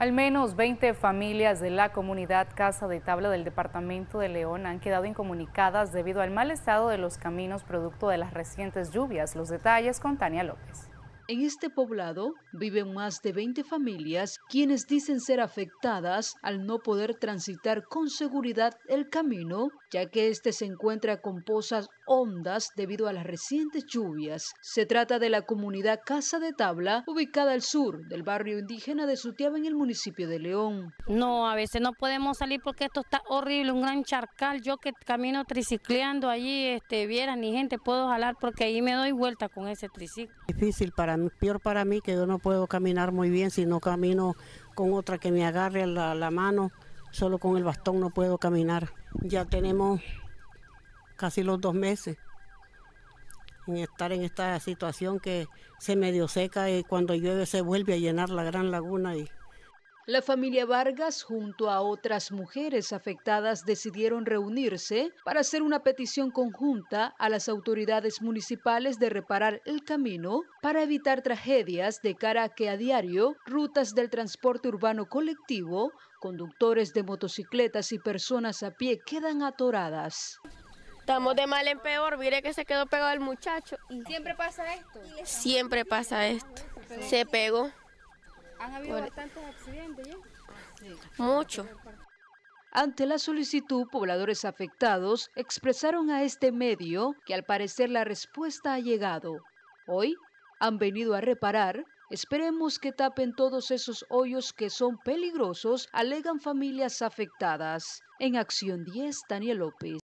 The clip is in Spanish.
Al menos 20 familias de la comunidad Casa de Tabla del departamento de León han quedado incomunicadas debido al mal estado de los caminos producto de las recientes lluvias. Los detalles con Tania López. En este poblado viven más de 20 familias quienes dicen ser afectadas al no poder transitar con seguridad el camino, ya que este se encuentra con pozas hondas debido a las recientes lluvias. Se trata de la comunidad Casa de Tabla, ubicada al sur del barrio indígena de Sutiaba en el municipio de León. No, a veces no podemos salir porque esto está horrible, un gran charcal. Yo que camino tricicleando allí, este, vieran ni gente puedo jalar porque ahí me doy vuelta con ese triciclo. Difícil para mí peor para mí que yo no puedo caminar muy bien si no camino con otra que me agarre la, mano, solo con el bastón no puedo caminar. Ya tenemos casi los dos meses en estar en esta situación que se medio seca y cuando llueve se vuelve a llenar la gran laguna y la familia Vargas junto a otras mujeres afectadas decidieron reunirse para hacer una petición conjunta a las autoridades municipales de reparar el camino para evitar tragedias de cara a que a diario rutas del transporte urbano colectivo, conductores de motocicletas y personas a pie quedan atoradas. Estamos de mal en peor, mire que se quedó pegado el muchacho. ¿Siempre pasa esto? Siempre pasa esto. Se pegó. ¿Han habido accidentes Mucho. Ante la solicitud, pobladores afectados expresaron a este medio que al parecer la respuesta ha llegado. Hoy han venido a reparar. Esperemos que tapen todos esos hoyos que son peligrosos, alegan familias afectadas. En Acción 10, Daniel López.